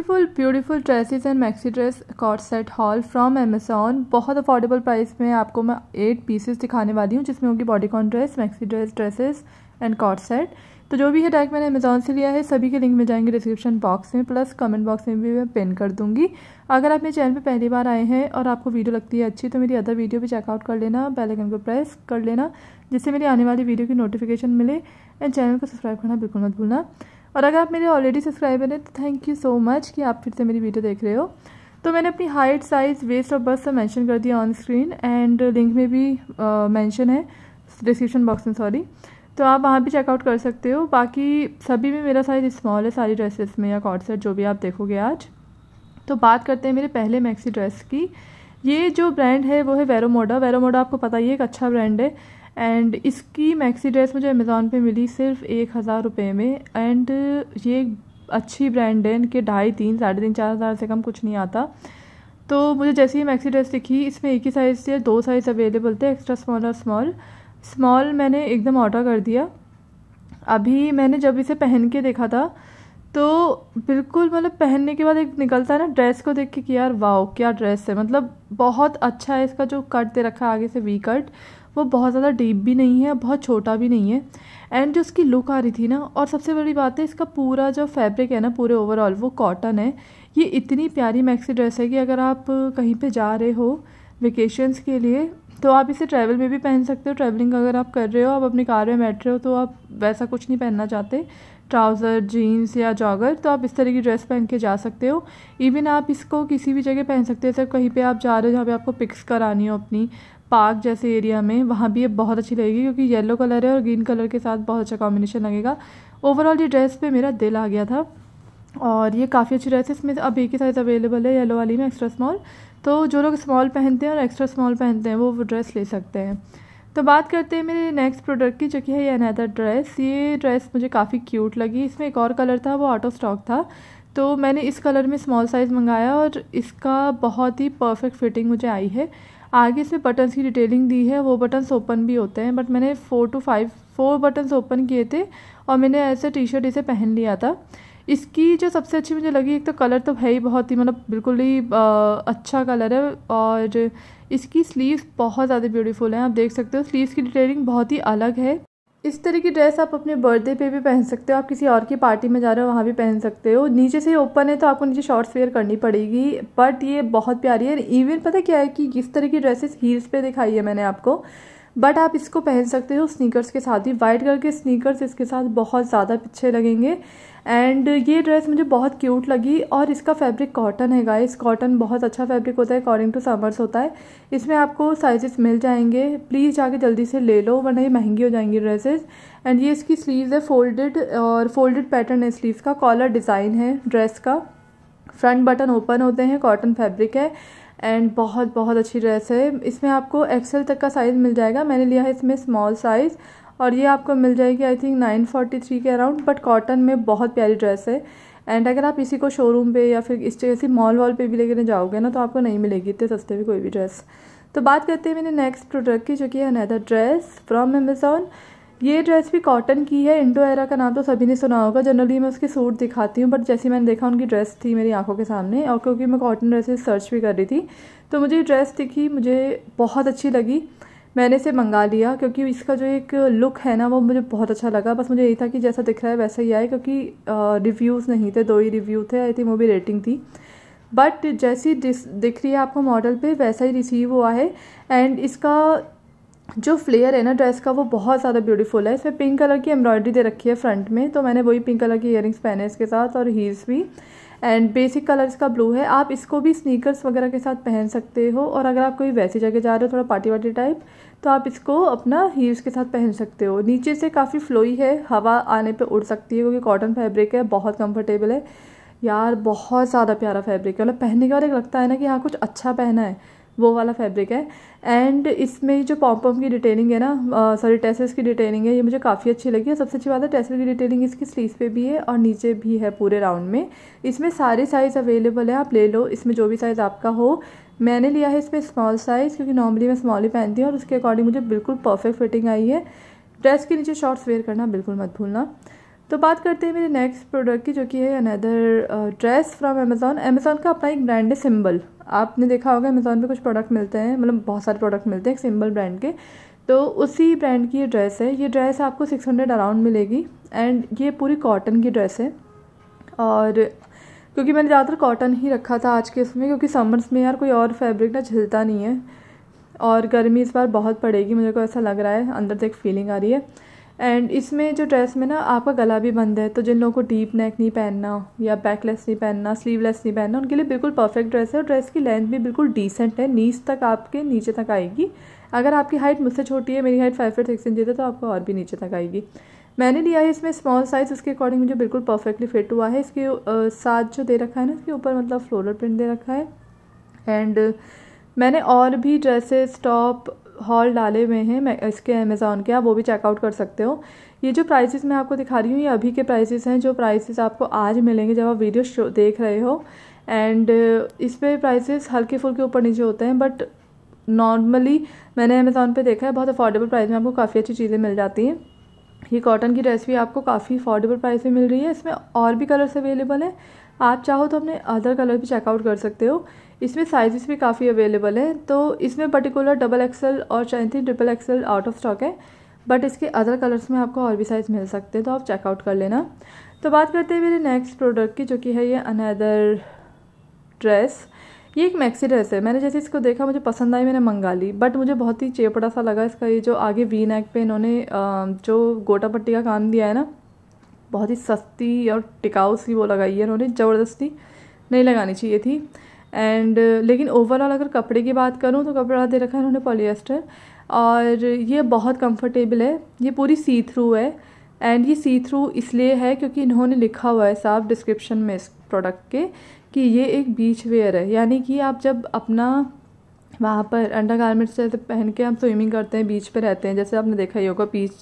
beautiful beautiful dresses and maxi dress co-ord set haul from Amazon बहुत affordable price में आपको मैं eight pieces दिखाने वाली हूँ जिसमें होगी bodycon dress maxi dress dresses and co-ord set तो जो भी है टैग मैंने अमेजोन से लिया है सभी के लिंक मिल जाएंगे डिस्क्रिप्शन बॉक्स में प्लस कमेंट बॉक्स में भी मैं पिन कर दूंगी अगर आप मेरे चैनल पर पहली बार आए हैं और आपको वीडियो लगती है अच्छी तो मेरी अदर वीडियो भी चेकआउट कर लेना बेल को प्रेस कर लेना जिससे मेरी आने वाली वीडियो की नोटिफिकेशन मिले एंड चैनल को सब्सक्राइब करना बिल्कुल मत भूलना और अगर आप मेरे ऑलरेडी सब्सक्राइबर हैं तो थैंक यू सो मच कि आप फिर से मेरी वीडियो देख रहे हो तो मैंने अपनी हाइट साइज़ वेस्ट और बस सब मेंशन कर दिया ऑन स्क्रीन एंड लिंक में भी मेंशन है डिस्क्रिप्शन बॉक्स में सॉरी तो आप वहाँ भी चेकआउट कर सकते हो बाकी सभी में मेरा साइज स्मॉल है सारी ड्रेसेस में या कॉर्ड सेट जो भी आप देखोगे आज तो बात करते हैं मेरे पहले मैक्सी ड्रेस की ये जो ब्रांड है वो है वेरोमोडा वेरोमोडा आपको पता ही है एक अच्छा ब्रांड है एंड इसकी मैक्सी ड्रेस मुझे अमेज़ोन पे मिली सिर्फ एक हज़ार रुपये में एंड ये अच्छी ब्रांड है इनके ढाई तीन साढ़े तीन चार हज़ार से कम कुछ नहीं आता तो मुझे जैसे ही मैक्सी ड्रेस दिखी इसमें एक ही साइज़ थे दो साइज़ अवेलेबल थे एक्स्ट्रा स्मॉल और स्मॉल स्मॉल मैंने एकदम ऑर्डर कर दिया अभी मैंने जब इसे पहन के देखा था तो बिल्कुल मतलब पहनने के बाद एक निकलता है ना ड्रेस को देख के कि यार वाओ क्या ड्रेस है मतलब बहुत अच्छा है इसका जो कट दे रखा है आगे से वी कट वो बहुत ज़्यादा डीप भी नहीं है बहुत छोटा भी नहीं है एंड जो उसकी लुक आ रही थी ना और सबसे बड़ी बात है इसका पूरा जो फैब्रिक है ना पूरे ओवरऑल वो कॉटन है ये इतनी प्यारी मैक्सी ड्रेस है कि अगर आप कहीं पर जा रहे हो वेकेशंस के लिए तो आप इसे ट्रैवल में भी पहन सकते हो ट्रैवलिंग अगर आप कर रहे हो आप अपनी कार में बैठ रहे हो तो आप वैसा कुछ नहीं पहनना चाहते ट्राउज़र जीन्स या जॉगर तो आप इस तरह की ड्रेस पहन के जा सकते हो इवन आप इसको किसी भी जगह पहन सकते हो सर कहीं पे आप जा रहे हो जहाँ पे आपको पिक्स करानी हो अपनी पार्क जैसे एरिया में वहाँ भी ये बहुत अच्छी लगेगी क्योंकि येलो कलर है और ग्रीन कलर के साथ बहुत अच्छा कॉम्बिनेशन लगेगा ओवरऑल ये ड्रेस पे मेरा दिल आ गया था और ये काफ़ी अच्छी ड्रेस है इसमें अब एक ही साइज़ अवेलेबल है येलो वाली में एक्स्ट्रा स्मॉल तो जो लोग स्मॉल पहनते हैं और एक्स्ट्रा स्मॉल पहनते हैं वो ड्रेस ले सकते हैं तो बात करते हैं मेरे नेक्स्ट प्रोडक्ट की जो कि है ये अनदर ड्रेस ये ड्रेस मुझे काफ़ी क्यूट लगी इसमें एक और कलर था वो आउट ऑफ स्टॉक था तो मैंने इस कलर में स्मॉल साइज़ मंगाया और इसका बहुत ही परफेक्ट फिटिंग मुझे आई है आगे इसमें बटन्स की डिटेलिंग दी है वो बटन्स ओपन भी होते हैं बट मैंने four two five four buttons open किए थे और मैंने ऐसे टी शर्ट इसे पहन लिया था इसकी जो सबसे अच्छी मुझे लगी एक तो कलर तो है ही बहुत ही मतलब बिल्कुल ही अच्छा कलर है और इसकी स्लीव्स बहुत ज़्यादा ब्यूटीफुल हैं आप देख सकते हो स्लीव्स की डिटेलिंग बहुत ही अलग है इस तरह की ड्रेस आप अपने बर्थडे पे भी पहन सकते हो आप किसी और की पार्टी में जा रहे हो वहाँ भी पहन सकते हो नीचे से ओपन है तो आपको नीचे शॉर्ट्स वेयर करनी पड़ेगी बट ये बहुत प्यारी है इवन पता क्या है कि इस तरह की ड्रेसेस हील्स पे दिखाई है मैंने आपको बट आप इसको पहन सकते हो स्नीकर्स के साथ ही वाइट कलर के स्नीकर्स इसके साथ बहुत ज़्यादा पीछे लगेंगे एंड ये ड्रेस मुझे बहुत क्यूट लगी और इसका फैब्रिक कॉटन है गाइस कॉटन बहुत अच्छा फैब्रिक होता है अकॉर्डिंग टू समर्स होता है इसमें आपको साइजेस मिल जाएंगे प्लीज़ जाके जल्दी से ले लो वरना ये महंगी हो जाएंगी ड्रेसेस एंड ये इसकी स्लीव्स है फोल्डेड और फोल्डेड पैटर्न है स्लीव का कॉलर डिज़ाइन है ड्रेस का फ्रंट बटन ओपन होते हैं कॉटन फैब्रिक है एंड बहुत बहुत अच्छी ड्रेस है इसमें आपको एक्सेल तक का साइज़ मिल जाएगा मैंने लिया है इसमें स्मॉल साइज़ और ये आपको मिल जाएगी I think nine forty three के अराउंड बट कॉटन में बहुत प्यारी ड्रेस है एंड अगर आप इसी को शोरूम पे या फिर इस से मॉल वॉल पे भी लेकर जाओगे ना तो आपको नहीं मिलेगी इतने सस्ते भी कोई भी ड्रेस तो बात करते हैं मैंने नेक्स्ट प्रोडक्ट की जो कि है अनदर ड्रेस फ्रॉम अमेज़ोन ये ड्रेस भी कॉटन की है इंडो एरा का नाम तो सभी ने सुना होगा जनरली मैं उसके सूट दिखाती हूँ बट जैसे मैंने देखा उनकी ड्रेस थी मेरी आंखों के सामने और क्योंकि मैं कॉटन ड्रेसेस सर्च भी कर रही थी तो मुझे ये ड्रेस दिखी मुझे बहुत अच्छी लगी मैंने इसे मंगा लिया क्योंकि इसका जो एक लुक है ना वो मुझे बहुत अच्छा लगा बस मुझे यही था कि जैसा दिख रहा है वैसा ही आए क्योंकि रिव्यूज़ नहीं थे दो ही रिव्यू थे आई थिंक वो भी रेटिंग थी बट जैसी दिख रही है आपको मॉडल पे वैसा ही रिसीव हुआ है एंड इसका जो फ्लेयर है ना ड्रेस का वो बहुत ज़्यादा ब्यूटीफुल है इसमें पिंक कलर की एम्ब्रॉयडरी दे रखी है फ्रंट में तो मैंने वही पिंक कलर की इयरिंग्स पहने इसके साथ और हील्स भी एंड बेसिक कलर इसका ब्लू है आप इसको भी स्नीकर्स वगैरह के साथ पहन सकते हो और अगर आप कोई वैसी जगह जा रहे हो थोड़ा पार्टी वार्टी टाइप तो आप इसको अपना हील्स के साथ पहन सकते हो नीचे से काफ़ी फ्लोई है हवा आने पर उड़ सकती है क्योंकि कॉटन फैब्रिक है बहुत कम्फर्टेबल है यार बहुत ज़्यादा प्यारा फैब्रिक है मतलब पहनने के बाद एक लगता है ना कि यहाँ कुछ अच्छा पहना है वो वाला फैब्रिक है एंड इसमें जो पॉम्पम की डिटेलिंग है ना सॉरी टेसल्स की डिटेलिंग है ये मुझे काफ़ी अच्छी लगी है सबसे अच्छी बात है टेसल की डिटेलिंग इसकी स्लीव पे भी है और नीचे भी है पूरे राउंड में इसमें सारे साइज़ अवेलेबल है आप ले लो इसमें जो भी साइज़ आपका हो मैंने लिया है इसमें स्मॉल साइज़ क्योंकि नॉर्मली मैं स्मॉल ही पहनती हूँ और उसके अकॉर्डिंग मुझे बिल्कुल परफेक्ट फिटिंग आई है ड्रेस के नीचे शॉर्ट्स वेयर करना बिल्कुल मत भूलना तो बात करते हैं मेरे नेक्स्ट प्रोडक्ट की जो कि है another dress from Amazon Amazon का अपना एक ब्रांड है सिंबल आपने देखा होगा अमेज़ॉन पे कुछ प्रोडक्ट मिलते हैं मतलब बहुत सारे प्रोडक्ट मिलते हैं सिंबल ब्रांड के तो उसी ब्रांड की ये ड्रेस है ये ड्रेस आपको सिक्स हंड्रेड अराउंड मिलेगी एंड ये पूरी कॉटन की ड्रेस है और क्योंकि मैंने ज़्यादातर कॉटन ही रखा था आज के इसमें क्योंकि समर्स में यार कोई और फैब्रिक ना झिलता नहीं है और गर्मी इस बार बहुत पड़ेगी मुझे को तो ऐसा लग रहा है अंदर से एक फीलिंग आ रही है एंड इसमें जो ड्रेस में ना आपका गला भी बंद है तो जिन लोगों को डीप नेक नहीं पहनना या बैकलेस नहीं पहनना स्लीवलेस नहीं पहनना उनके लिए बिल्कुल परफेक्ट ड्रेस है और ड्रेस की लेंथ भी बिल्कुल डिसेंट है नीच तक आपके नीचे तक आएगी अगर आपकी हाइट मुझसे छोटी है मेरी height five feet six inch है तो आपको और भी नीचे तक आएगी मैंने लिया है इसमें स्मॉल साइज़ उसके अकॉर्डिंग मुझे बिल्कुल परफेक्टली फिट हुआ है इसके साथ जो दे रखा है ना इसके ऊपर मतलब फ्लोरल प्रिंट दे रखा है एंड मैंने और भी ड्रेसेस टॉप हॉल डाले हुए हैं इसके अमेज़ॉन के आप वो भी चेकआउट कर सकते हो ये जो प्राइसेस मैं आपको दिखा रही हूँ ये अभी के प्राइसेस हैं जो प्राइसेस आपको आज मिलेंगे जब आप वीडियो देख रहे हो एंड इस पर प्राइसेस हल्के फुल्के ऊपर नीचे होते हैं बट नॉर्मली मैंने अमेज़ोन पे देखा है बहुत अफोर्डेबल प्राइस में आपको काफ़ी अच्छी चीज़ें मिल जाती हैं ये कॉटन की रेसिपी आपको काफ़ी अफोर्डेबल प्राइस में मिल रही है इसमें और भी कलर्स अवेलेबल हैं आप चाहो तो अपने अदर कलर भी चेकआउट कर सकते हो इसमें साइजेस भी काफ़ी अवेलेबल हैं तो इसमें पर्टिकुलर डबल एक्सल और थी triple XL out of stock है बट इसके अदर कलर्स में आपको और भी साइज़ मिल सकते हैं तो आप चेकआउट कर लेना तो बात करते हैं मेरे नेक्स्ट प्रोडक्ट की जो कि है ये अनदर ड्रेस ये एक मैक्सी ड्रेस है मैंने जैसे इसको देखा मुझे पसंद आई मैंने मंगा ली बट मुझे बहुत ही चेपड़ा सा लगा इसका ये जो आगे वी नेक पे इन्होंने जो गोटा पट्टी का काम दिया है ना बहुत ही सस्ती और टिकाऊ सी वो लगाई है इन्होंने ज़बरदस्ती नहीं लगानी चाहिए थी एंड लेकिन ओवरऑल अगर कपड़े की बात करूँ तो कपड़ा दे रखा है इन्होंने पॉलीएस्टर और ये बहुत कंफर्टेबल है ये पूरी सी थ्रू है एंड ये सी थ्रू इसलिए है क्योंकि इन्होंने लिखा हुआ है साफ डिस्क्रिप्शन में इस प्रोडक्ट के कि ये एक बीच वेयर है यानी कि आप जब अपना वहाँ पर अंडर गारमेंट्स जैसे पहन के हम स्विमिंग करते हैं बीच पर रहते हैं जैसे आपने देखा ही होगा बीच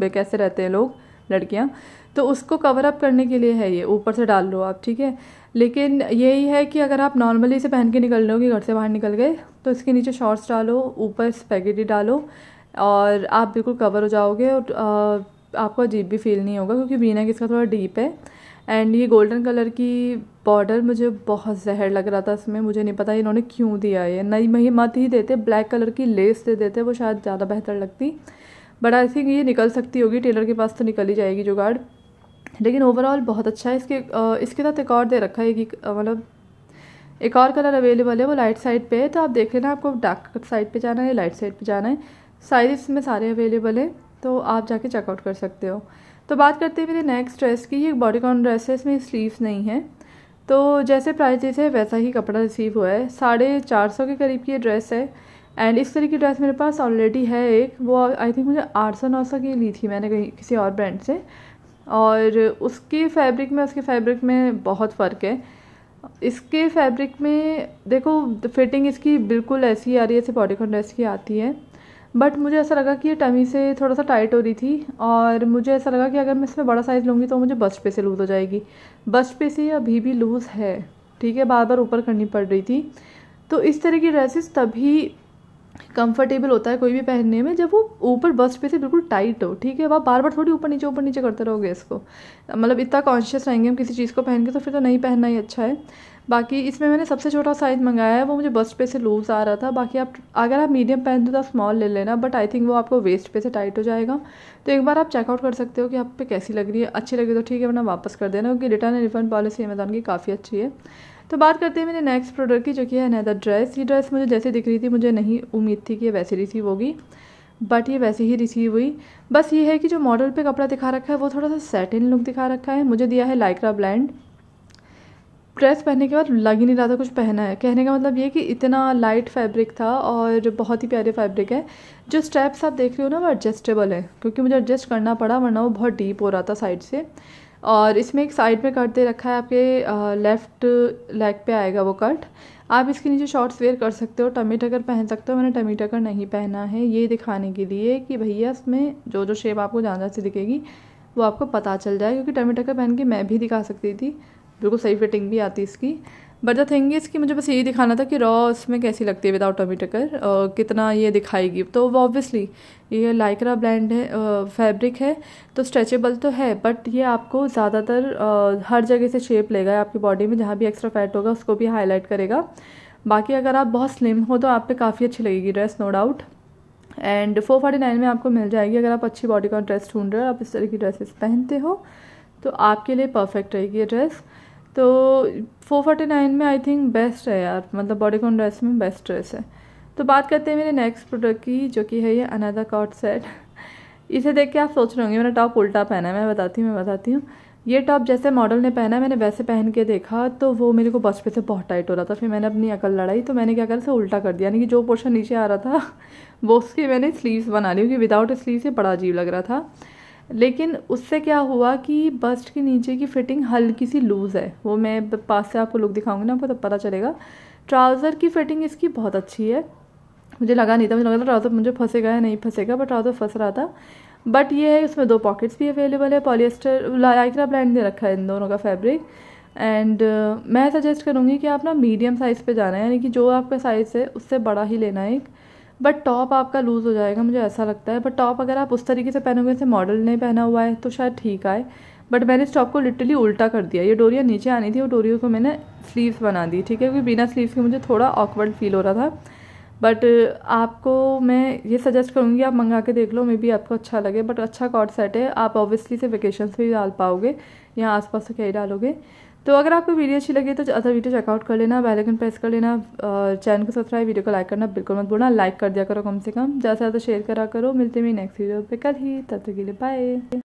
पे कैसे रहते हैं लोग लड़कियाँ तो उसको कवर अप करने के लिए है ये ऊपर से डाल लो आप ठीक है लेकिन यही है कि अगर आप नॉर्मली इसे पहन के निकल लोगे घर से बाहर निकल गए तो इसके नीचे शॉर्ट्स डालो ऊपर स्पैगेटी डालो और आप बिल्कुल कवर हो जाओगे और आपको अजीब भी फील नहीं होगा क्योंकि बीना इसका थोड़ा डीप है एंड ये गोल्डन कलर की बॉर्डर मुझे बहुत जहर लग रहा था इसमें मुझे नहीं पता इन्होंने क्यों दिया ये नई मही मत ही देते ब्लैक कलर की लेस दे देते वो शायद ज़्यादा बेहतर लगती बट आई थिंक ये निकल सकती होगी टेलर के पास तो निकल ही जाएगी जुगाड़ लेकिन ओवरऑल बहुत अच्छा है इसके इसके साथ एक और दे रखा है कि मतलब एक और कलर अवेलेबल है वो लाइट साइड पे है तो आप देख लेना आपको डार्क साइड पे जाना है लाइट साइड पे जाना है साइज इसमें सारे अवेलेबल हैं तो आप जाके चेकआउट कर सकते हो तो बात करते हैं मेरे नेक्स्ट ड्रेस की ये बॉडीकॉन ड्रेस है इसमें स्लीव्स नहीं है तो जैसे जैसे है वैसा ही कपड़ा रिसीव हुआ है साढ़े चार सौ के करीब की ये ड्रेस है एंड इस तरह की ड्रेस मेरे पास ऑलरेडी है एक वो आई थिंक मुझे आठ सौ नौ सौ की ली थी मैंने कहीं किसी और ब्रांड से और उसके फैब्रिक में उसके फैब्रिक में बहुत फ़र्क है इसके फैब्रिक में देखो फिटिंग इसकी बिल्कुल ऐसी आ रही है जैसे बॉडीकॉन ड्रेस की आती है बट मुझे ऐसा लगा कि ये टमी से थोड़ा सा टाइट हो रही थी और मुझे ऐसा लगा कि अगर मैं इसमें बड़ा साइज़ लूँगी तो मुझे बस्ट पे से लूज़ हो जाएगी बस्ट पे से अभी भी लूज़ है ठीक है बार बार ऊपर करनी पड़ रही थी तो इस तरह की ड्रेसेस तभी कंफर्टेबल होता है कोई भी पहनने में जब वो ऊपर बस्ट पे से बिल्कुल टाइट हो ठीक है आप बार बार थोड़ी ऊपर नीचे ऊपर नीचे करते रहोगे इसको मतलब इतना कॉन्शियस रहेंगे हम किसी चीज़ को पहन के तो फिर तो नहीं पहनना ही अच्छा है बाकी इसमें मैंने सबसे छोटा साइज़ मंगाया है वो मुझे बस्ट पे से लूज़ आ रहा था बाकी आप अगर आप मीडियम पहनते हो तो स्मॉल ले लेना बट आई थिंक वो आपको वेस्ट पे से टाइट हो जाएगा तो एक बार आप चेकआउट कर सकते हो कि आप पे कैसी लग रही है अच्छी लगी तो ठीक है वरना वापस कर देना क्योंकि return and refund policy Amazon की काफ़ी अच्छी है तो बात करते हैं मेरे नेक्स्ट प्रोडक्ट की जो कि है नैदर ड्रेस ये ड्रेस मुझे जैसे दिख रही थी मुझे नहीं उम्मीद थी कि ये वैसे रिसीव होगी बट ये वैसे ही रिसीव हुई बस ये है कि जो मॉडल पे कपड़ा दिखा रखा है वो थोड़ा सा सेटिन लुक दिखा रखा है मुझे दिया है लाइक्रा ब्लैंड ड्रेस पहनने के बाद लग ही नहीं रहा था कुछ पहना है कहने का मतलब ये कि इतना लाइट फैब्रिक था और बहुत ही प्यारे फैब्रिक है जो स्ट्रैप्स आप देख रहे हो ना वो एडजस्टेबल है क्योंकि मुझे एडजस्ट करना पड़ा वरना वो बहुत डीप हो रहा था साइड से और इसमें एक साइड में कट दे रखा है आपके लेफ़्ट लेग पे आएगा वो कट आप इसके नीचे शॉर्ट्स वेयर कर सकते हो टमी टकर पहन सकते हो मैंने टमी टकर नहीं पहना है ये दिखाने के लिए कि भैया इसमें जो जो शेप आपको जहाँ से दिखेगी वो आपको पता चल जाए क्योंकि टमी टकर पहन के मैं भी दिखा सकती थी बिल्कुल सही फिटिंग भी आती इसकी बट द थिंग इसकी मुझे बस यही दिखाना था कि रॉ उसमें कैसी लगती है विदाउट टमेटर और कितना ये दिखाएगी तो वो ऑब्वियसली ये लाइक्रा ब्रांड है फैब्रिक है तो स्ट्रेचेबल तो है बट ये आपको ज़्यादातर हर जगह से शेप लेगा आपकी बॉडी में जहाँ भी एक्स्ट्रा फैट होगा उसको भी हाईलाइट करेगा बाकी अगर आप बहुत स्लिम हो तो आप पे काफ़ी अच्छी लगेगी dress no doubt and four forty nine में आपको मिल जाएगी अगर आप अच्छी बॉडी का ड्रेस ढूंढ रहे हो आप इस तरह की ड्रेसेस पहनते हो तो आपके लिए परफेक्ट रहेगी ये ड्रेस तो 449 में आई थिंक बेस्ट है यार मतलब बॉडी कॉन ड्रेस में बेस्ट ड्रेस है तो बात करते हैं मेरे नेक्स्ट प्रोडक्ट की जो कि है ये अनादा कॉट सेट इसे देख के आप सोच रहे होंगे मैंने टॉप उल्टा पहना है मैं बताती हूँ मैं बताती हूँ ये टॉप जैसे मॉडल ने पहना मैंने वैसे पहन के देखा तो वो मेरे को बचपन से बहुत टाइट हो रहा था फिर मैंने अपनी अकल लड़ाई तो मैंने क्या करा से उल्टा कर दिया यानी कि जो पोर्शन नीचे आ रहा था वो उसके मैंने स्लीव्स बना ली क्योंकि विदाउट स्लीव्स ये बड़ा अजीब लग रहा था लेकिन उससे क्या हुआ कि बस्ट के नीचे की फ़िटिंग हल्की सी लूज़ है वो मैं पास से आपको लुक दिखाऊंगी ना आपको तब पता चलेगा ट्राउज़र की फ़िटिंग इसकी बहुत अच्छी है मुझे लगा नहीं था मुझे लगा था ट्राउज़र मुझे फंसेगा या नहीं फंसेगा बट ट्राउज़र फंस रहा था बट ये है इसमें दो पॉकेट्स भी अवेलेबल है पॉलीस्टर लाइक्रा ब्रांड ने रखा है इन दोनों का फैब्रिक एंड uh, मैं सजेस्ट करूँगी कि आप ना मीडियम साइज़ पे जाना है यानी कि जो आपका साइज़ है उससे बड़ा ही लेना है एक बट टॉप आपका लूज़ हो जाएगा मुझे ऐसा लगता है बट टॉप अगर आप उस तरीके से पहनोगे जैसे मॉडल ने पहना हुआ है तो शायद ठीक आए बट मैंने इस टॉप को लिटरली उल्टा कर दिया ये डोरियाँ नीचे आनी थी और डोरियों को मैंने स्लीव्स बना दी ठीक है क्योंकि बिना स्लीव्स के मुझे थोड़ा ऑकवर्ड फील हो रहा था बट आपको मैं ये सजेस्ट करूँगी आप मंगा के देख लो मे बी आपको अच्छा लगे बट अच्छा कॉट सेट है आप ऑब्वियसली से वेकेशन पर भी डाल पाओगे या आसपास पास से कहीं डालोगे तो अगर आपको वीडियो अच्छी लगी तो अदर अच्छा वीडियो चेकआउट कर लेना बेल प्रेस कर लेना चैनल को सब्सक्राइब वीडियो को लाइक करना बिल्कुल मत बोलना लाइक कर दिया करो कम से कम ज़्यादा से ज़्यादा शेयर करा करो मिलते हुए नेक्स्ट वीडियो पे कल ही तब तक के लिए बाय